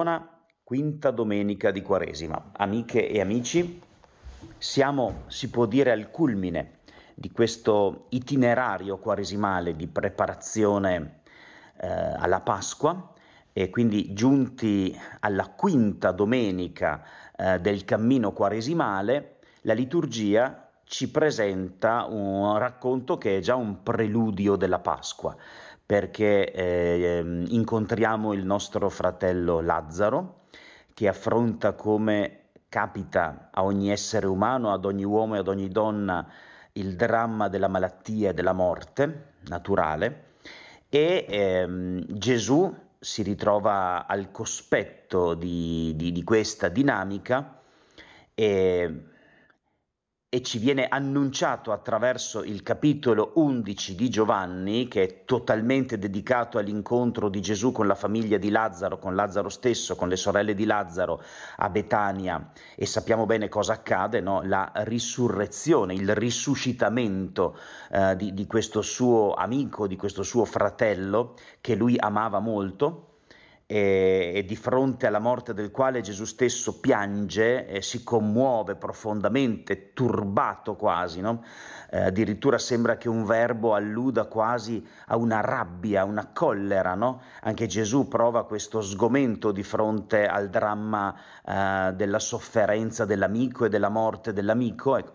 buona quinta domenica di Quaresima. Amiche e amici, siamo, si può dire, al culmine di questo itinerario quaresimale di preparazione eh, alla Pasqua e quindi giunti alla quinta domenica eh, del cammino quaresimale, la liturgia ci presenta un racconto che è già un preludio della Pasqua perché eh, incontriamo il nostro fratello Lazzaro che affronta come capita a ogni essere umano, ad ogni uomo e ad ogni donna il dramma della malattia e della morte naturale e ehm, Gesù si ritrova al cospetto di, di, di questa dinamica e e ci viene annunciato attraverso il capitolo 11 di Giovanni, che è totalmente dedicato all'incontro di Gesù con la famiglia di Lazzaro, con Lazzaro stesso, con le sorelle di Lazzaro a Betania e sappiamo bene cosa accade, no? la risurrezione, il risuscitamento eh, di, di questo suo amico, di questo suo fratello che lui amava molto e, e, di fronte alla morte del quale Gesù stesso piange e si commuove profondamente, turbato quasi, no? eh, addirittura sembra che un verbo alluda quasi a una rabbia, a una collera, no? anche Gesù prova questo sgomento di fronte al dramma eh, della sofferenza dell'amico e della morte dell'amico. Ecco.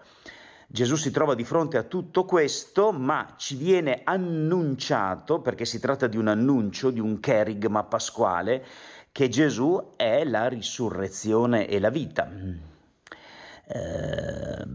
Gesù si trova di fronte a tutto questo, ma ci viene annunciato, perché si tratta di un annuncio, di un kerigma pasquale, che Gesù è la risurrezione e la vita. Eh,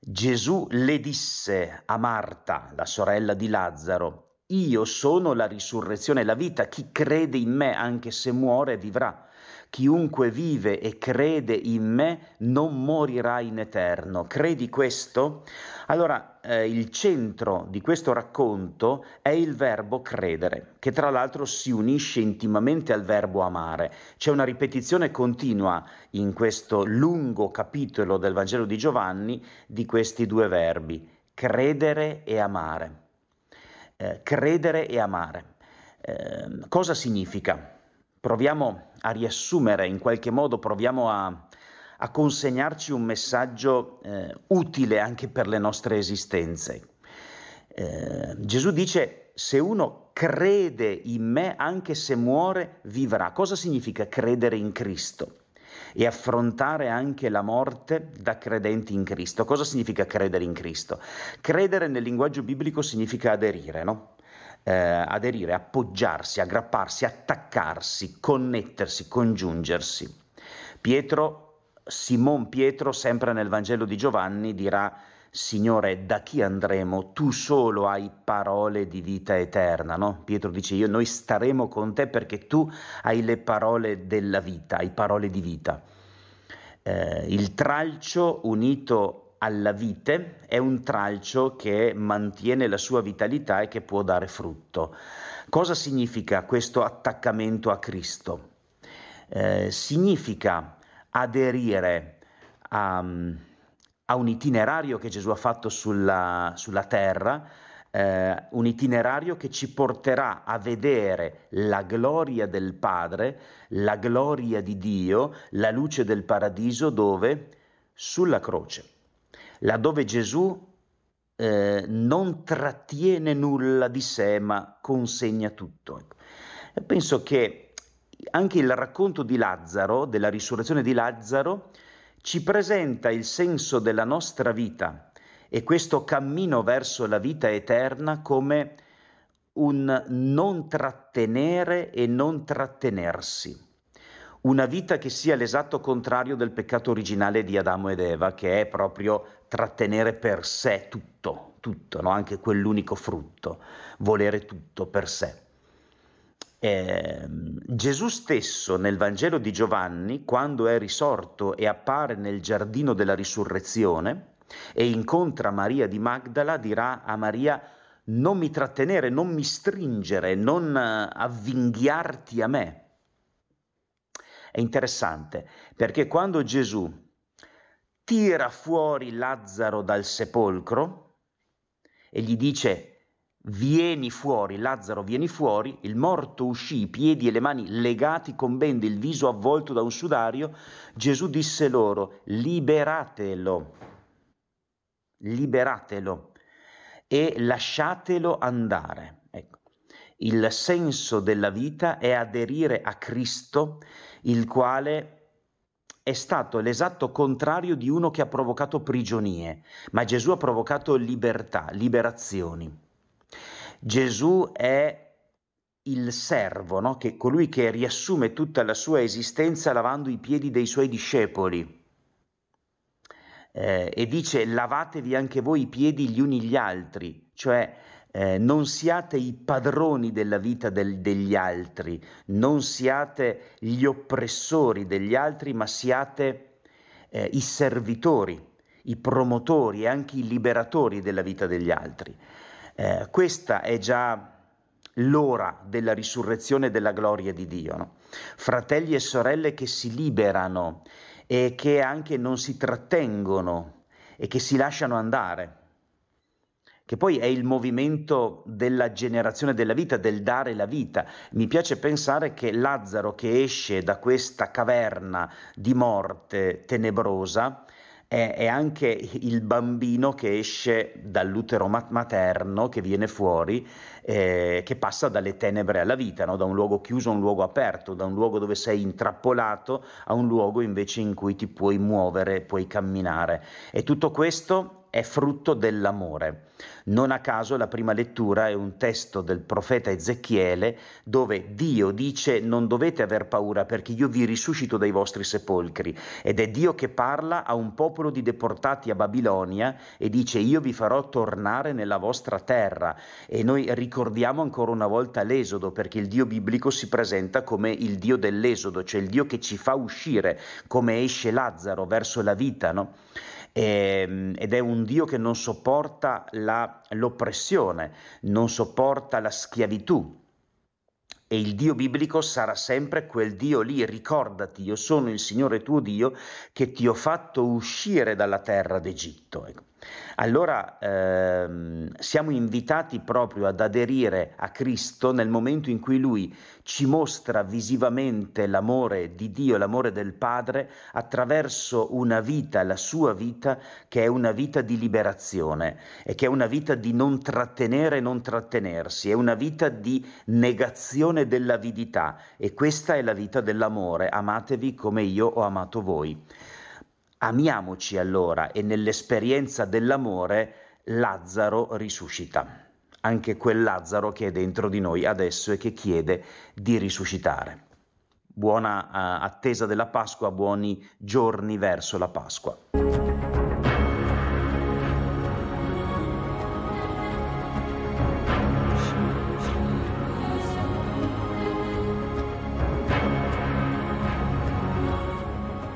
Gesù le disse a Marta, la sorella di Lazzaro, io sono la risurrezione e la vita, chi crede in me anche se muore vivrà chiunque vive e crede in me non morirà in eterno. Credi questo? Allora, eh, il centro di questo racconto è il verbo credere, che tra l'altro si unisce intimamente al verbo amare. C'è una ripetizione continua in questo lungo capitolo del Vangelo di Giovanni di questi due verbi, credere e amare. Eh, credere e amare. Eh, cosa significa? proviamo a riassumere, in qualche modo proviamo a, a consegnarci un messaggio eh, utile anche per le nostre esistenze. Eh, Gesù dice, se uno crede in me, anche se muore, vivrà. Cosa significa credere in Cristo? E affrontare anche la morte da credenti in Cristo. Cosa significa credere in Cristo? Credere nel linguaggio biblico significa aderire, no? eh, aderire, appoggiarsi, aggrapparsi, attaccarsi, connettersi, congiungersi. Pietro, Simon Pietro, sempre nel Vangelo di Giovanni, dirà Signore, da chi andremo? Tu solo hai parole di vita eterna, no? Pietro dice, io, noi staremo con te perché tu hai le parole della vita, hai parole di vita. Eh, il tralcio unito alla vite è un tralcio che mantiene la sua vitalità e che può dare frutto. Cosa significa questo attaccamento a Cristo? Eh, significa aderire a, a, un itinerario che Gesù ha fatto sulla, sulla terra, eh, un itinerario che ci porterà a vedere la gloria del Padre, la gloria di Dio, la luce del paradiso dove? Sulla croce laddove Gesù eh, non trattiene nulla di sé, ma consegna tutto. Penso che anche il racconto di Lazzaro, della risurrezione di Lazzaro, ci presenta il senso della nostra vita e questo cammino verso la vita eterna come un non trattenere e non trattenersi una vita che sia l'esatto contrario del peccato originale di Adamo ed Eva, che è proprio trattenere per sé tutto, tutto, no? anche quell'unico frutto, volere tutto per sé. Eh, Gesù stesso nel Vangelo di Giovanni, quando è risorto e appare nel giardino della risurrezione e incontra Maria di Magdala, dirà a Maria, non mi trattenere, non mi stringere, non eh, avvinghiarti a me è interessante perché quando Gesù tira fuori Lazzaro dal sepolcro e gli dice Vieni fuori, Lazzaro, vieni fuori. Il morto uscì, i piedi e le mani legati con bende, il viso avvolto da un sudario. Gesù disse loro: Liberatelo, liberatelo e lasciatelo andare. Ecco il senso della vita è aderire a Cristo, il quale è stato l'esatto contrario di uno che ha provocato prigionie, ma Gesù ha provocato libertà, liberazioni. Gesù è il servo, no? che colui che riassume tutta la sua esistenza lavando i piedi dei suoi discepoli eh, e dice lavatevi anche voi i piedi gli uni gli altri, cioè eh, non siate i padroni della vita del, degli altri, non siate gli oppressori degli altri, ma siate eh, i servitori, i promotori e anche i liberatori della vita degli altri. Eh, questa è già l'ora della risurrezione della gloria di Dio. No? Fratelli e sorelle che si liberano e che anche non si trattengono e che si lasciano andare, che poi è il movimento della generazione della vita, del dare la vita. Mi piace pensare che Lazzaro che esce da questa caverna di morte tenebrosa è, è anche il bambino che esce dall'utero materno, che viene fuori, eh, che passa dalle tenebre alla vita, no? da un luogo chiuso a un luogo aperto, da un luogo dove sei intrappolato a un luogo invece in cui ti puoi muovere, puoi camminare. E tutto questo è frutto dell'amore. Non a caso la prima lettura è un testo del profeta Ezechiele dove Dio dice non dovete aver paura perché io vi risuscito dai vostri sepolcri ed è Dio che parla a un popolo di deportati a Babilonia e dice io vi farò tornare nella vostra terra e noi ricordiamo ancora una volta l'esodo perché il Dio biblico si presenta come il Dio dell'esodo, cioè il Dio che ci fa uscire come esce Lazzaro verso la vita, no? Ehm, ed è un Dio che non sopporta la, l'oppressione, non sopporta la schiavitù. E il Dio biblico sarà sempre quel Dio lì, ricordati, io sono il Signore tuo Dio che ti ho fatto uscire dalla terra d'Egitto. Ecco. Allora ehm, siamo invitati proprio ad aderire a Cristo nel momento in cui Lui ci mostra visivamente l'amore di Dio, l'amore del Padre, attraverso una vita, la sua vita, che è una vita di liberazione e che è una vita di non trattenere e non trattenersi, è una vita di negazione dell'avidità e questa è la vita dell'amore, amatevi come io ho amato voi. Amiamoci allora e nell'esperienza dell'amore Lazzaro risuscita, anche quel Lazzaro che è dentro di noi adesso e che chiede di risuscitare. Buona uh, attesa della Pasqua, buoni giorni verso la Pasqua.